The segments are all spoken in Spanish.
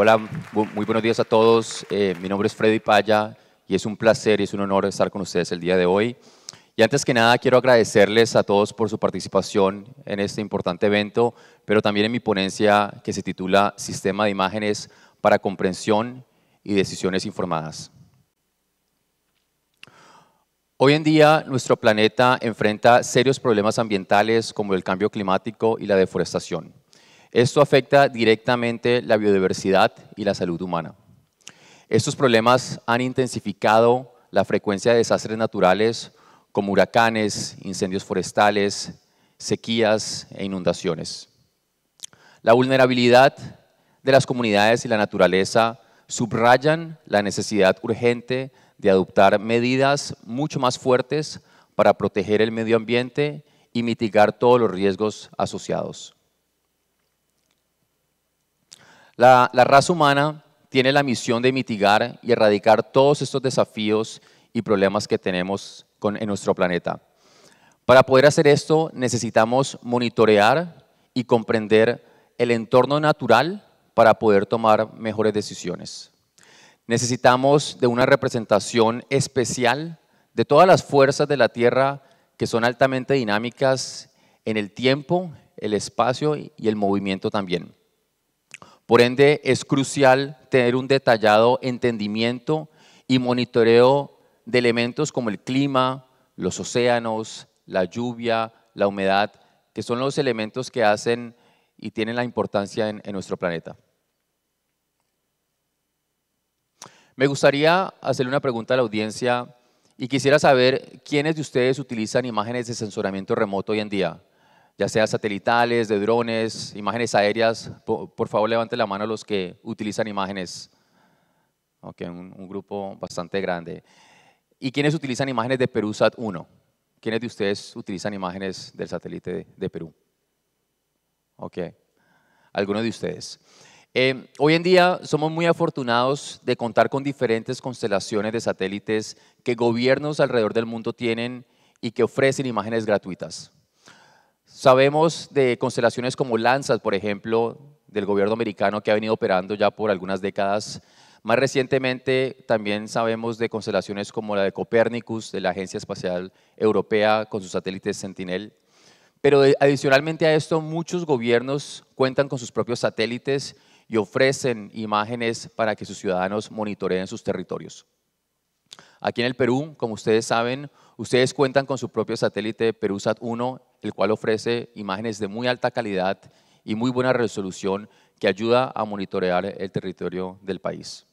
Hola, muy buenos días a todos. Eh, mi nombre es Freddy Paya y es un placer y es un honor estar con ustedes el día de hoy. Y antes que nada, quiero agradecerles a todos por su participación en este importante evento, pero también en mi ponencia que se titula Sistema de Imágenes para Comprensión y Decisiones Informadas. Hoy en día, nuestro planeta enfrenta serios problemas ambientales como el cambio climático y la deforestación. Esto afecta directamente la biodiversidad y la salud humana. Estos problemas han intensificado la frecuencia de desastres naturales como huracanes, incendios forestales, sequías e inundaciones. La vulnerabilidad de las comunidades y la naturaleza subrayan la necesidad urgente de adoptar medidas mucho más fuertes para proteger el medio ambiente y mitigar todos los riesgos asociados. La, raza humana tiene la misión de mitigar y erradicar todos estos desafíos y problemas que tenemos en nuestro planeta. Para poder hacer esto necesitamos monitorear y comprender el entorno natural para poder tomar mejores decisiones. Necesitamos de una representación especial de todas las fuerzas de la Tierra que son altamente dinámicas en el tiempo, el espacio y el movimiento también. Por ende, es crucial tener un detallado entendimiento y monitoreo de elementos como el clima, los océanos, la lluvia, la humedad, que son los elementos que hacen y tienen la importancia en, nuestro planeta. Me gustaría hacerle una pregunta a la audiencia y quisiera saber quiénes de ustedes utilizan imágenes de censuramiento remoto hoy en día ya sea satelitales, de drones, imágenes aéreas. Por, favor, levante la mano a los que utilizan imágenes. Ok, un, grupo bastante grande. ¿Y quiénes utilizan imágenes de SAT 1? ¿Quiénes de ustedes utilizan imágenes del satélite de, Perú? Ok, algunos de ustedes. Eh, hoy en día somos muy afortunados de contar con diferentes constelaciones de satélites que gobiernos alrededor del mundo tienen y que ofrecen imágenes gratuitas. Sabemos de constelaciones como Lanzas, por ejemplo, del gobierno americano que ha venido operando ya por algunas décadas. Más recientemente también sabemos de constelaciones como la de Copérnicus, de la Agencia Espacial Europea, con sus satélites Sentinel. Pero adicionalmente a esto, muchos gobiernos cuentan con sus propios satélites y ofrecen imágenes para que sus ciudadanos monitoreen sus territorios. Aquí en el Perú, como ustedes saben, Ustedes cuentan con su propio satélite Perusat 1, el cual ofrece imágenes de muy alta calidad y muy buena resolución que ayuda a monitorear el territorio del país.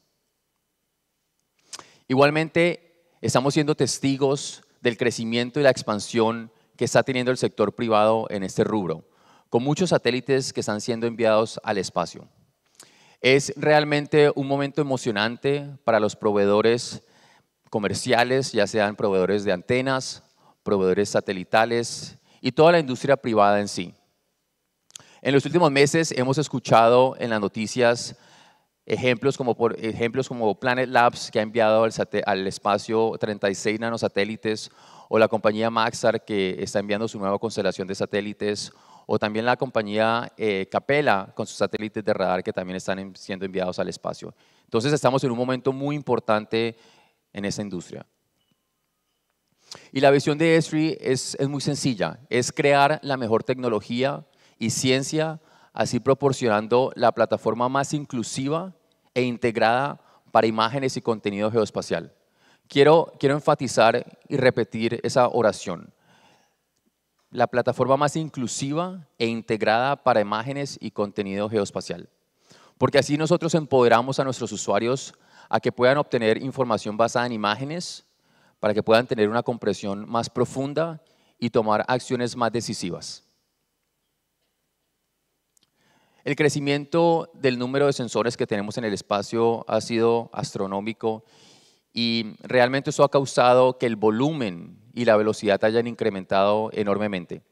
Igualmente, estamos siendo testigos del crecimiento y la expansión que está teniendo el sector privado en este rubro, con muchos satélites que están siendo enviados al espacio. Es realmente un momento emocionante para los proveedores comerciales, ya sean proveedores de antenas, proveedores satelitales y toda la industria privada en sí. En los últimos meses hemos escuchado en las noticias ejemplos como, por, ejemplos como Planet Labs, que ha enviado al, espacio 36 nanosatélites, o la compañía Maxar, que está enviando su nueva constelación de satélites, o también la compañía eh, Capella, con sus satélites de radar, que también están siendo enviados al espacio. Entonces estamos en un momento muy importante en esa industria. Y la visión de e Esri es, muy sencilla, es crear la mejor tecnología y ciencia, así proporcionando la plataforma más inclusiva e integrada para imágenes y contenido geoespacial. Quiero, quiero enfatizar y repetir esa oración. La plataforma más inclusiva e integrada para imágenes y contenido geoespacial porque así nosotros empoderamos a nuestros usuarios a que puedan obtener información basada en imágenes, para que puedan tener una comprensión más profunda y tomar acciones más decisivas. El crecimiento del número de sensores que tenemos en el espacio ha sido astronómico y realmente eso ha causado que el volumen y la velocidad hayan incrementado enormemente.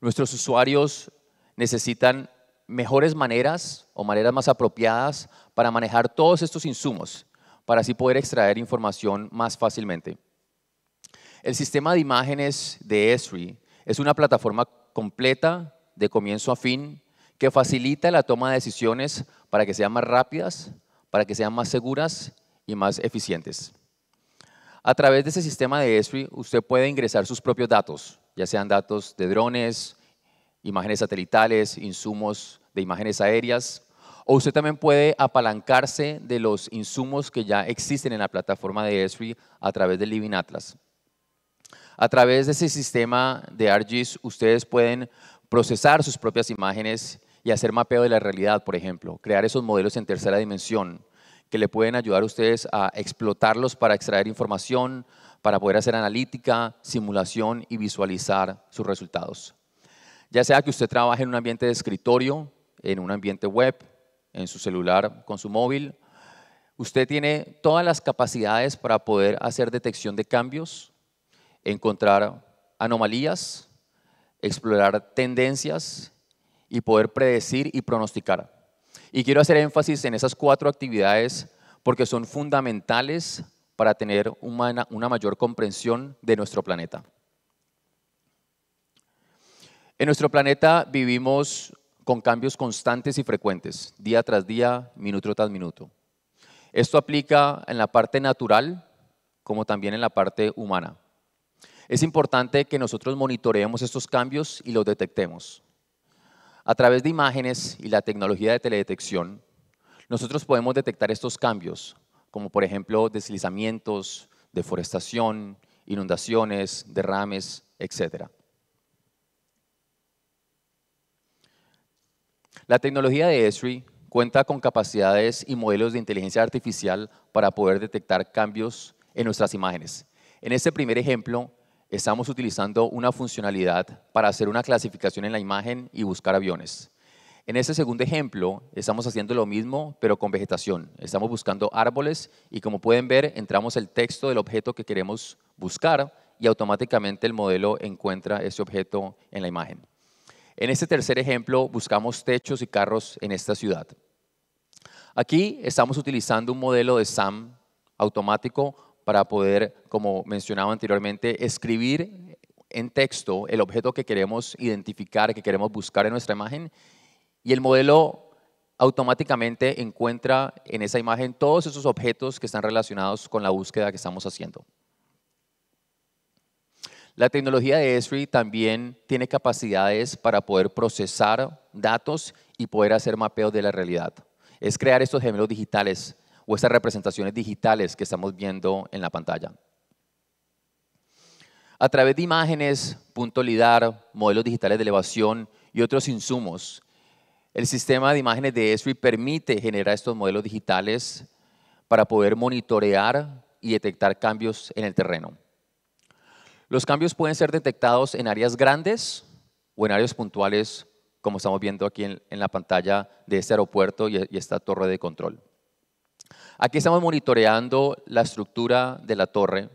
Nuestros usuarios necesitan mejores maneras o maneras más apropiadas para manejar todos estos insumos, para así poder extraer información más fácilmente. El sistema de imágenes de Esri es una plataforma completa de comienzo a fin que facilita la toma de decisiones para que sean más rápidas, para que sean más seguras y más eficientes. A través de ese sistema de Esri, usted puede ingresar sus propios datos, ya sean datos de drones, imágenes satelitales, insumos de imágenes aéreas, o usted también puede apalancarse de los insumos que ya existen en la plataforma de Esri a través de Living Atlas. A través de ese sistema de ArcGIS, ustedes pueden procesar sus propias imágenes y hacer mapeo de la realidad, por ejemplo, crear esos modelos en tercera dimensión que le pueden ayudar a ustedes a explotarlos para extraer información, para poder hacer analítica, simulación y visualizar sus resultados. Ya sea que usted trabaje en un ambiente de escritorio, en un ambiente web, en su celular, con su móvil, usted tiene todas las capacidades para poder hacer detección de cambios, encontrar anomalías, explorar tendencias y poder predecir y pronosticar. Y quiero hacer énfasis en esas cuatro actividades porque son fundamentales para tener una, mayor comprensión de nuestro planeta. En nuestro planeta vivimos con cambios constantes y frecuentes, día tras día, minuto tras minuto. Esto aplica en la parte natural como también en la parte humana. Es importante que nosotros monitoreemos estos cambios y los detectemos. A través de imágenes y la tecnología de teledetección, nosotros podemos detectar estos cambios, como por ejemplo deslizamientos, deforestación, inundaciones, derrames, etc. La tecnología de Esri cuenta con capacidades y modelos de inteligencia artificial para poder detectar cambios en nuestras imágenes. En este primer ejemplo, estamos utilizando una funcionalidad para hacer una clasificación en la imagen y buscar aviones. En este segundo ejemplo, estamos haciendo lo mismo, pero con vegetación. Estamos buscando árboles y como pueden ver, entramos el texto del objeto que queremos buscar y automáticamente el modelo encuentra ese objeto en la imagen. En este tercer ejemplo buscamos techos y carros en esta ciudad. Aquí estamos utilizando un modelo de SAM automático para poder, como mencionaba anteriormente, escribir en texto el objeto que queremos identificar, que queremos buscar en nuestra imagen, y el modelo automáticamente encuentra en esa imagen todos esos objetos que están relacionados con la búsqueda que estamos haciendo. La tecnología de Esri también tiene capacidades para poder procesar datos y poder hacer mapeos de la realidad. Es crear estos gemelos digitales o estas representaciones digitales que estamos viendo en la pantalla. A través de imágenes, punto lidar, modelos digitales de elevación y otros insumos, el sistema de imágenes de Esri permite generar estos modelos digitales para poder monitorear y detectar cambios en el terreno. Los cambios pueden ser detectados en áreas grandes o en áreas puntuales, como estamos viendo aquí en, la pantalla de este aeropuerto y esta torre de control. Aquí estamos monitoreando la estructura de la torre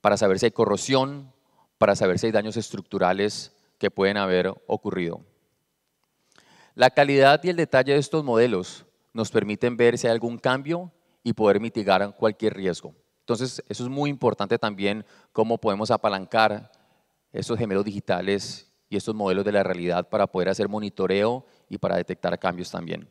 para saber si hay corrosión, para saber si hay daños estructurales que pueden haber ocurrido. La calidad y el detalle de estos modelos nos permiten ver si hay algún cambio y poder mitigar cualquier riesgo. Entonces, eso es muy importante también, cómo podemos apalancar estos gemelos digitales y estos modelos de la realidad para poder hacer monitoreo y para detectar cambios también.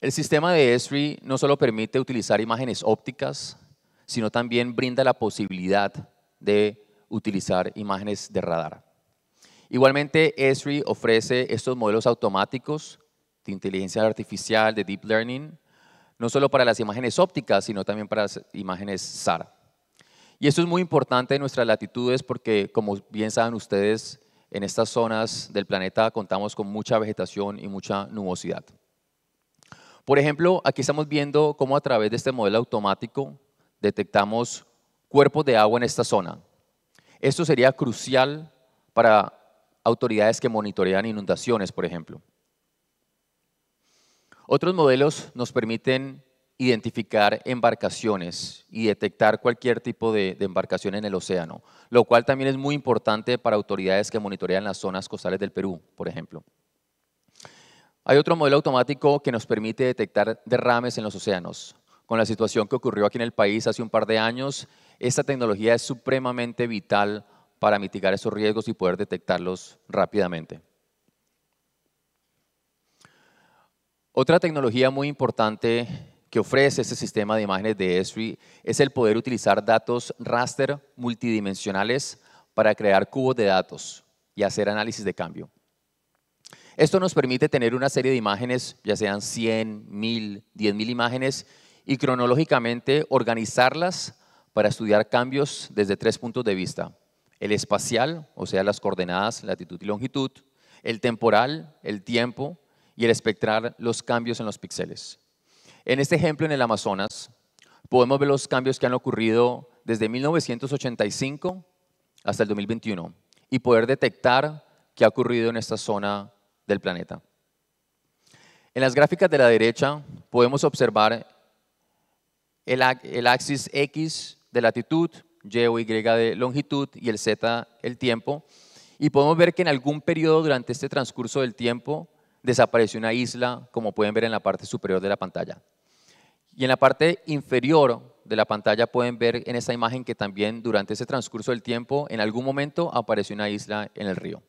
El sistema de ESRI no solo permite utilizar imágenes ópticas, sino también brinda la posibilidad de utilizar imágenes de radar. Igualmente, ESRI ofrece estos modelos automáticos de inteligencia artificial, de deep learning, no solo para las imágenes ópticas, sino también para las imágenes SAR. Y esto es muy importante en nuestras latitudes porque, como bien saben ustedes, en estas zonas del planeta contamos con mucha vegetación y mucha nubosidad. Por ejemplo, aquí estamos viendo cómo a través de este modelo automático detectamos cuerpos de agua en esta zona. Esto sería crucial para autoridades que monitorean inundaciones, por ejemplo. Otros modelos nos permiten identificar embarcaciones y detectar cualquier tipo de, embarcación en el océano, lo cual también es muy importante para autoridades que monitorean las zonas costales del Perú, por ejemplo. Hay otro modelo automático que nos permite detectar derrames en los océanos. Con la situación que ocurrió aquí en el país hace un par de años, esta tecnología es supremamente vital para mitigar esos riesgos y poder detectarlos rápidamente. Otra tecnología muy importante que ofrece este sistema de imágenes de Esri es el poder utilizar datos raster multidimensionales para crear cubos de datos y hacer análisis de cambio. Esto nos permite tener una serie de imágenes, ya sean 100, 1000, 10000 imágenes, y cronológicamente organizarlas para estudiar cambios desde tres puntos de vista. El espacial, o sea, las coordenadas, latitud y longitud, el temporal, el tiempo, y el espectrar los cambios en los píxeles. En este ejemplo, en el Amazonas, podemos ver los cambios que han ocurrido desde 1985 hasta el 2021 y poder detectar qué ha ocurrido en esta zona del planeta. En las gráficas de la derecha podemos observar el, axis X de latitud, Y o Y de longitud y el Z el tiempo. Y podemos ver que en algún periodo durante este transcurso del tiempo desapareció una isla, como pueden ver en la parte superior de la pantalla. Y en la parte inferior de la pantalla pueden ver en esta imagen que también durante ese transcurso del tiempo, en algún momento apareció una isla en el río.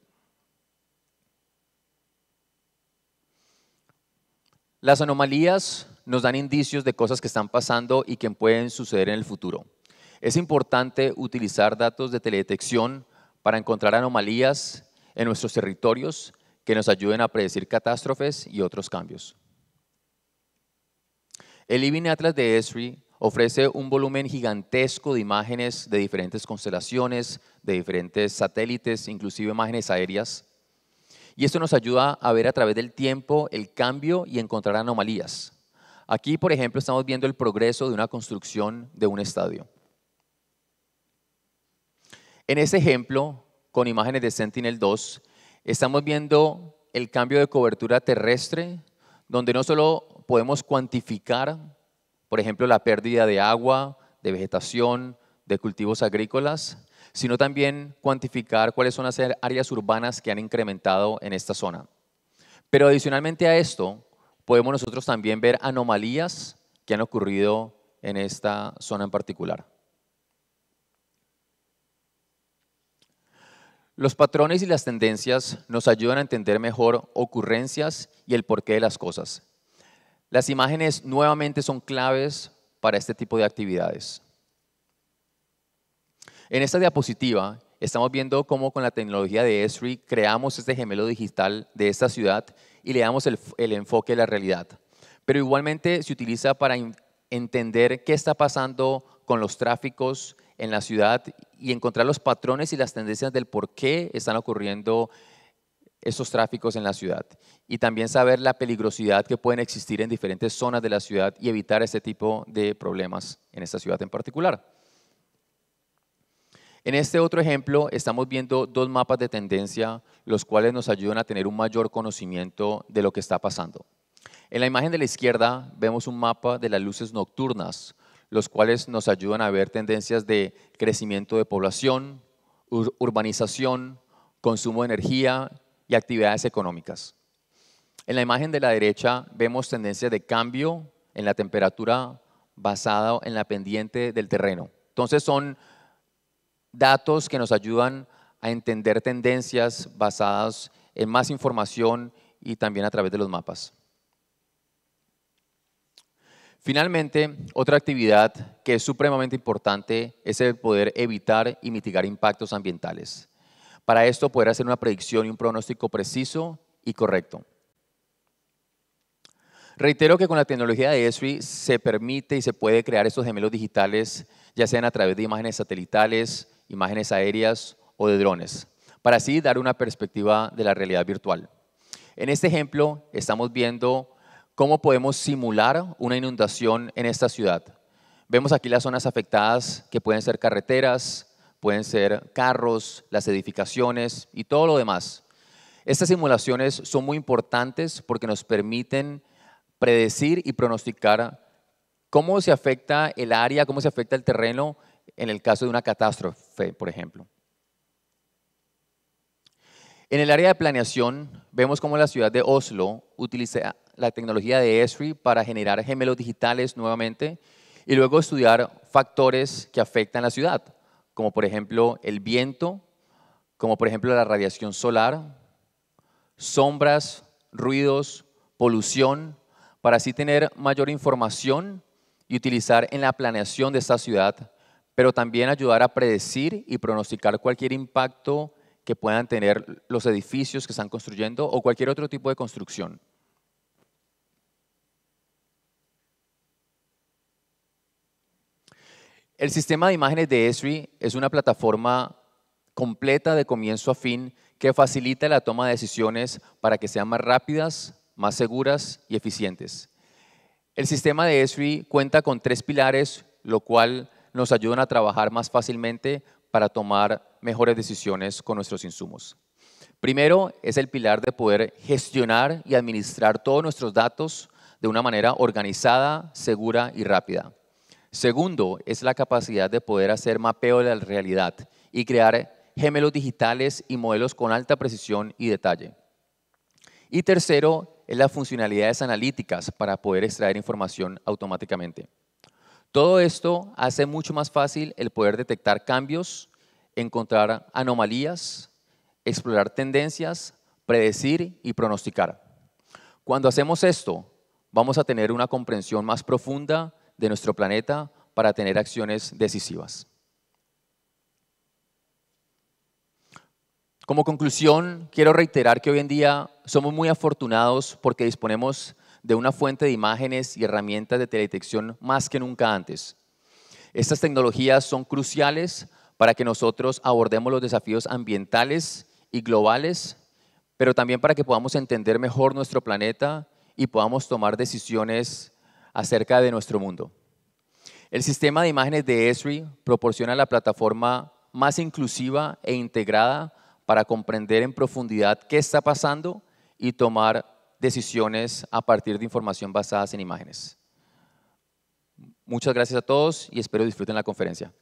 Las anomalías nos dan indicios de cosas que están pasando y que pueden suceder en el futuro. Es importante utilizar datos de teledetección para encontrar anomalías en nuestros territorios que nos ayuden a predecir catástrofes y otros cambios. El Living Atlas de Esri ofrece un volumen gigantesco de imágenes de diferentes constelaciones, de diferentes satélites, inclusive imágenes aéreas. Y esto nos ayuda a ver a través del tiempo el cambio y encontrar anomalías. Aquí, por ejemplo, estamos viendo el progreso de una construcción de un estadio. En ese ejemplo, con imágenes de Sentinel-2, Estamos viendo el cambio de cobertura terrestre, donde no solo podemos cuantificar, por ejemplo, la pérdida de agua, de vegetación, de cultivos agrícolas, sino también cuantificar cuáles son las áreas urbanas que han incrementado en esta zona. Pero adicionalmente a esto, podemos nosotros también ver anomalías que han ocurrido en esta zona en particular. Los patrones y las tendencias nos ayudan a entender mejor ocurrencias y el porqué de las cosas. Las imágenes nuevamente son claves para este tipo de actividades. En esta diapositiva estamos viendo cómo con la tecnología de Esri creamos este gemelo digital de esta ciudad y le damos el, enfoque a la realidad. Pero igualmente se utiliza para entender qué está pasando con los tráficos, en la ciudad y encontrar los patrones y las tendencias del por qué están ocurriendo esos tráficos en la ciudad y también saber la peligrosidad que pueden existir en diferentes zonas de la ciudad y evitar ese tipo de problemas en esta ciudad en particular. En este otro ejemplo estamos viendo dos mapas de tendencia, los cuales nos ayudan a tener un mayor conocimiento de lo que está pasando. En la imagen de la izquierda vemos un mapa de las luces nocturnas, los cuales nos ayudan a ver tendencias de crecimiento de población, urbanización, consumo de energía y actividades económicas. En la imagen de la derecha vemos tendencias de cambio en la temperatura basada en la pendiente del terreno. Entonces son datos que nos ayudan a entender tendencias basadas en más información y también a través de los mapas. Finalmente, otra actividad que es supremamente importante es el poder evitar y mitigar impactos ambientales. Para esto poder hacer una predicción y un pronóstico preciso y correcto. Reitero que con la tecnología de ESRI se permite y se puede crear estos gemelos digitales, ya sean a través de imágenes satelitales, imágenes aéreas o de drones, para así dar una perspectiva de la realidad virtual. En este ejemplo estamos viendo cómo podemos simular una inundación en esta ciudad. Vemos aquí las zonas afectadas que pueden ser carreteras, pueden ser carros, las edificaciones y todo lo demás. Estas simulaciones son muy importantes porque nos permiten predecir y pronosticar cómo se afecta el área, cómo se afecta el terreno en el caso de una catástrofe, por ejemplo. En el área de planeación vemos cómo la ciudad de Oslo utiliza, la tecnología de Esri para generar gemelos digitales nuevamente y luego estudiar factores que afectan la ciudad, como por ejemplo el viento, como por ejemplo la radiación solar, sombras, ruidos, polución, para así tener mayor información y utilizar en la planeación de esta ciudad, pero también ayudar a predecir y pronosticar cualquier impacto que puedan tener los edificios que están construyendo o cualquier otro tipo de construcción. El sistema de imágenes de Esri es una plataforma completa de comienzo a fin que facilita la toma de decisiones para que sean más rápidas, más seguras y eficientes. El sistema de Esri cuenta con tres pilares, lo cual nos ayuda a trabajar más fácilmente para tomar mejores decisiones con nuestros insumos. Primero es el pilar de poder gestionar y administrar todos nuestros datos de una manera organizada, segura y rápida. Segundo, es la capacidad de poder hacer mapeo de la realidad y crear gemelos digitales y modelos con alta precisión y detalle. Y tercero, es las funcionalidades analíticas para poder extraer información automáticamente. Todo esto hace mucho más fácil el poder detectar cambios, encontrar anomalías, explorar tendencias, predecir y pronosticar. Cuando hacemos esto, vamos a tener una comprensión más profunda de nuestro planeta para tener acciones decisivas. Como conclusión, quiero reiterar que hoy en día somos muy afortunados porque disponemos de una fuente de imágenes y herramientas de teledetección más que nunca antes. Estas tecnologías son cruciales para que nosotros abordemos los desafíos ambientales y globales, pero también para que podamos entender mejor nuestro planeta y podamos tomar decisiones acerca de nuestro mundo. El sistema de imágenes de Esri proporciona la plataforma más inclusiva e integrada para comprender en profundidad qué está pasando y tomar decisiones a partir de información basada en imágenes. Muchas gracias a todos y espero disfruten la conferencia.